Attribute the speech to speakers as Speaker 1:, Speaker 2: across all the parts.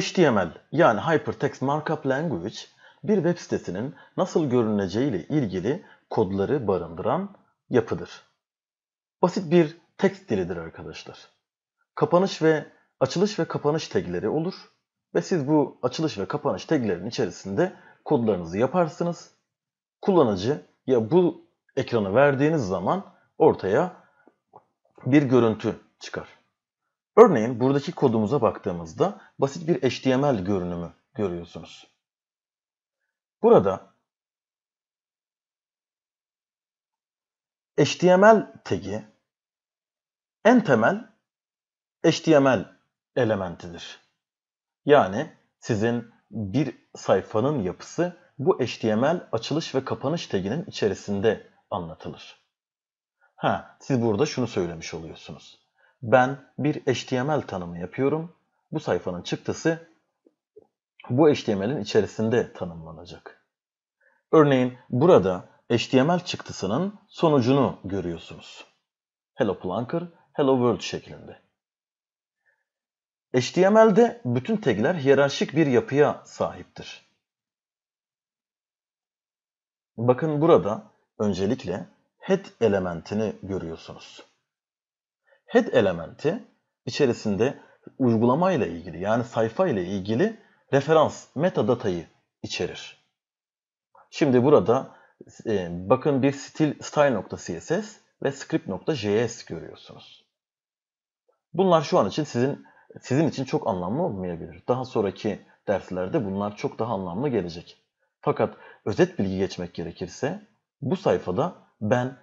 Speaker 1: HTML yani Hypertext Markup Language bir web sitesinin nasıl görüneceği ile ilgili kodları barındıran yapıdır. Basit bir text dilidir arkadaşlar. Kapanış ve açılış ve kapanış tagleri olur ve siz bu açılış ve kapanış taglerinin içerisinde kodlarınızı yaparsınız. Kullanıcı ya bu ekranı verdiğiniz zaman ortaya bir görüntü çıkar. Örneğin buradaki kodumuza baktığımızda basit bir HTML görünümü görüyorsunuz. Burada HTML tagi en temel HTML elementidir. Yani sizin bir sayfanın yapısı bu HTML açılış ve kapanış taginin içerisinde anlatılır. Ha, siz burada şunu söylemiş oluyorsunuz ben bir HTML tanımı yapıyorum. Bu sayfanın çıktısı bu HTML'in içerisinde tanımlanacak. Örneğin burada HTML çıktısının sonucunu görüyorsunuz. Hello Plunker, Hello World şeklinde. HTML'de bütün tagler hiyerarşik bir yapıya sahiptir. Bakın burada öncelikle head elementini görüyorsunuz head elementi içerisinde uygulama ile ilgili yani sayfa ile ilgili referans metadatayı içerir. Şimdi burada e, bakın bir stil style.css ve script.js görüyorsunuz. Bunlar şu an için sizin sizin için çok anlamlı olmayabilir. Daha sonraki derslerde bunlar çok daha anlamlı gelecek. Fakat özet bilgi geçmek gerekirse bu sayfada ben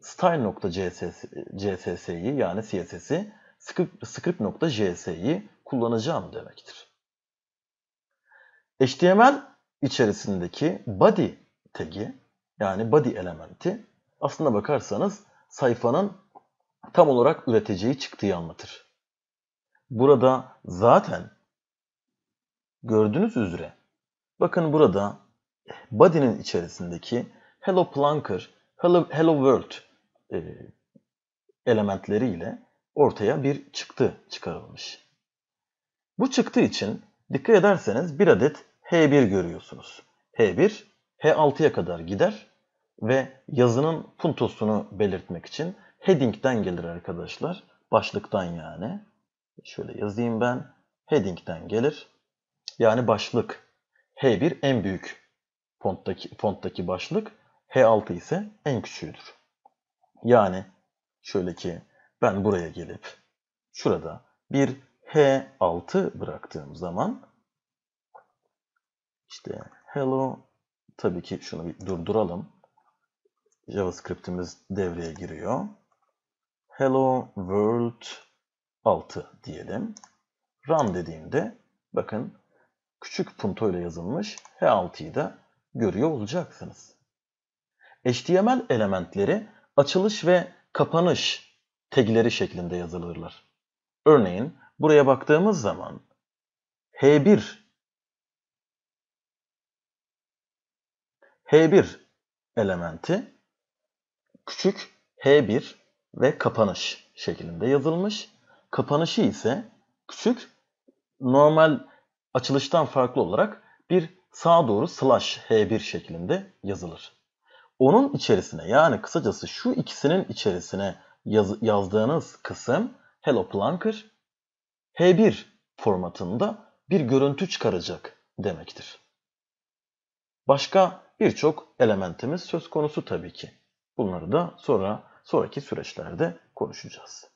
Speaker 1: style.css'yi yani CSS'i script.js'yi kullanacağım demektir. HTML içerisindeki body tag'i yani body elementi aslında bakarsanız sayfanın tam olarak üreteceği çıktığı anlatır. Burada zaten gördüğünüz üzere bakın burada body'nin içerisindeki hello planker, hello, hello world e, elementleriyle ortaya bir çıktı çıkarılmış. Bu çıktı için dikkat ederseniz bir adet H1 görüyorsunuz. H1 H6'ya kadar gider ve yazının puntosunu belirtmek için heading'den gelir arkadaşlar. Başlıktan yani. Şöyle yazayım ben. Heading'den gelir. Yani başlık. H1 en büyük fonttaki, fonttaki başlık. H6 ise en küçüğüdür. Yani şöyle ki ben buraya gelip şurada bir H6 bıraktığım zaman işte hello tabii ki şunu bir durduralım. JavaScript'imiz devreye giriyor. Hello World 6 diyelim. Run dediğimde bakın küçük punto ile yazılmış H6'yı da görüyor olacaksınız. HTML elementleri açılış ve kapanış tagleri şeklinde yazılırlar. Örneğin buraya baktığımız zaman H1 H1 elementi küçük H1 ve kapanış şeklinde yazılmış. Kapanışı ise küçük normal açılıştan farklı olarak bir sağa doğru slash H1 şeklinde yazılır onun içerisine yani kısacası şu ikisinin içerisine yaz, yazdığınız kısım Hello Plunker H1 formatında bir görüntü çıkaracak demektir. Başka birçok elementimiz söz konusu tabii ki. Bunları da sonra sonraki süreçlerde konuşacağız.